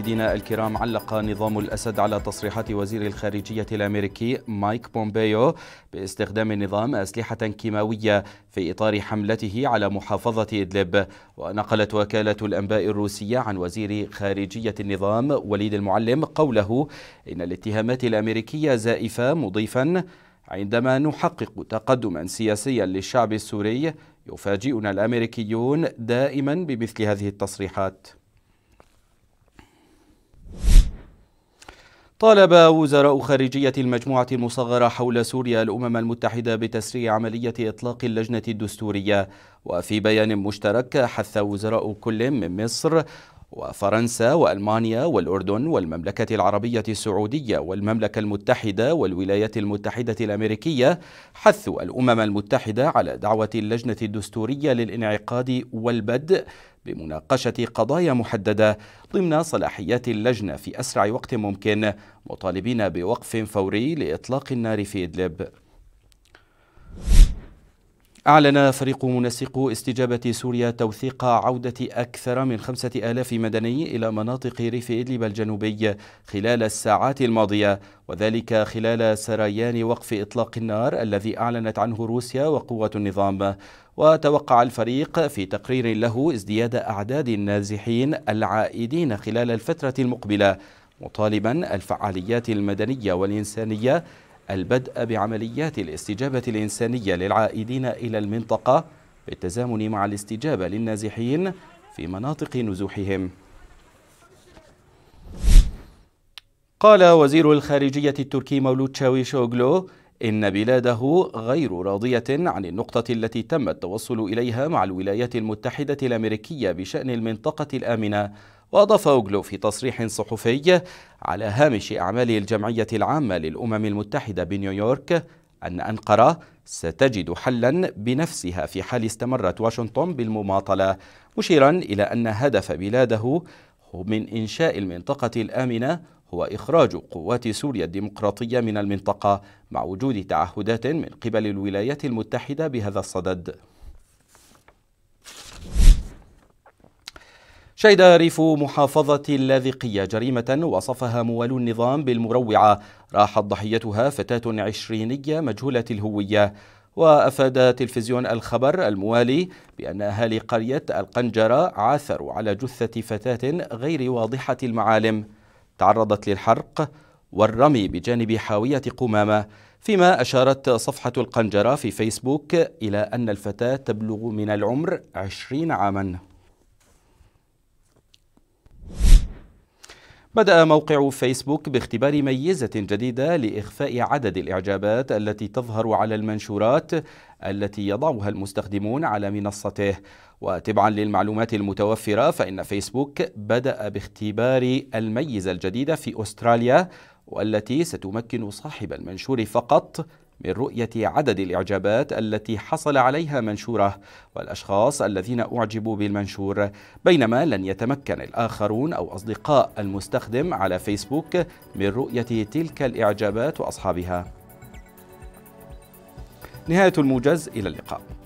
مشاهدينا الكرام علق نظام الأسد على تصريحات وزير الخارجية الأمريكي مايك بومبيو باستخدام النظام أسلحة كيماوية في إطار حملته على محافظة إدلب ونقلت وكالة الأنباء الروسية عن وزير خارجية النظام وليد المعلم قوله إن الاتهامات الأمريكية زائفة مضيفاً عندما نحقق تقدما سياسيا للشعب السوري يفاجئنا الامريكيون دائما بمثل هذه التصريحات طالب وزراء خارجية المجموعة المصغرة حول سوريا الأمم المتحدة بتسريع عملية إطلاق اللجنة الدستورية وفي بيان مشترك حث وزراء كل من مصر وفرنسا وألمانيا والأردن والمملكة العربية السعودية والمملكة المتحدة والولايات المتحدة الأمريكية حثوا الأمم المتحدة على دعوة اللجنة الدستورية للانعقاد والبدء بمناقشة قضايا محددة ضمن صلاحيات اللجنة في أسرع وقت ممكن مطالبين بوقف فوري لإطلاق النار في إدلب أعلن فريق منسق استجابة سوريا توثيق عودة أكثر من خمسة آلاف مدني إلى مناطق ريف إدلب الجنوبي خلال الساعات الماضية وذلك خلال سريان وقف إطلاق النار الذي أعلنت عنه روسيا وقوة النظام وتوقع الفريق في تقرير له ازدياد أعداد النازحين العائدين خلال الفترة المقبلة مطالبا الفعاليات المدنية والإنسانية البدء بعمليات الاستجابة الإنسانية للعائدين إلى المنطقة بالتزامن مع الاستجابة للنازحين في مناطق نزوحهم قال وزير الخارجية التركي مولود شاوي شوغلو إن بلاده غير راضية عن النقطة التي تم التوصل إليها مع الولايات المتحدة الأمريكية بشأن المنطقة الآمنة وأضاف أوغلو في تصريح صحفي على هامش أعمال الجمعية العامة للأمم المتحدة بنيويورك أن أنقرة ستجد حلا بنفسها في حال استمرت واشنطن بالمماطلة مشيرا إلى أن هدف بلاده من إنشاء المنطقة الآمنة هو إخراج قوات سوريا الديمقراطية من المنطقة مع وجود تعهدات من قبل الولايات المتحدة بهذا الصدد شهد ريف محافظة اللاذقية جريمة وصفها موالو النظام بالمروعة راحت ضحيتها فتاة عشرينية مجهولة الهوية وأفاد تلفزيون الخبر الموالي بأن أهالي قرية القنجرة عثروا على جثة فتاة غير واضحة المعالم تعرضت للحرق والرمي بجانب حاوية قمامة فيما أشارت صفحة القنجرة في فيسبوك إلى أن الفتاة تبلغ من العمر عشرين عاماً بدأ موقع فيسبوك باختبار ميزة جديدة لإخفاء عدد الإعجابات التي تظهر على المنشورات التي يضعها المستخدمون على منصته وتبعا للمعلومات المتوفرة فإن فيسبوك بدأ باختبار الميزة الجديدة في أستراليا والتي ستمكن صاحب المنشور فقط من رؤية عدد الإعجابات التي حصل عليها منشوره والأشخاص الذين أعجبوا بالمنشور بينما لن يتمكن الآخرون أو أصدقاء المستخدم على فيسبوك من رؤية تلك الإعجابات وأصحابها نهاية الموجز إلى اللقاء